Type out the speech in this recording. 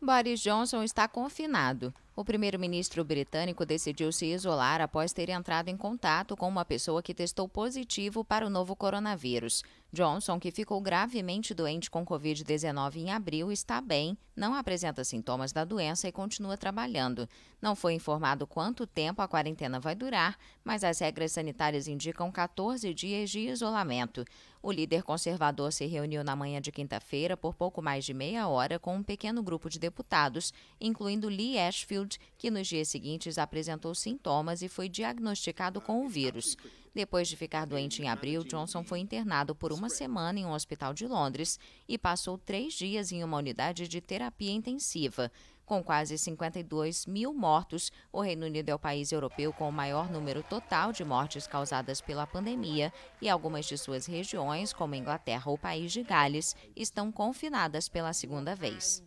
Boris Johnson está confinado. O primeiro-ministro britânico decidiu se isolar após ter entrado em contato com uma pessoa que testou positivo para o novo coronavírus. Johnson, que ficou gravemente doente com Covid-19 em abril, está bem, não apresenta sintomas da doença e continua trabalhando. Não foi informado quanto tempo a quarentena vai durar, mas as regras sanitárias indicam 14 dias de isolamento. O líder conservador se reuniu na manhã de quinta-feira por pouco mais de meia hora com um pequeno grupo de deputados, incluindo Lee Ashfield, que nos dias seguintes apresentou sintomas e foi diagnosticado com o vírus. Depois de ficar doente em abril, Johnson foi internado por uma semana em um hospital de Londres e passou três dias em uma unidade de terapia intensiva. Com quase 52 mil mortos, o Reino Unido é o país europeu com o maior número total de mortes causadas pela pandemia e algumas de suas regiões, como Inglaterra ou o País de Gales, estão confinadas pela segunda vez.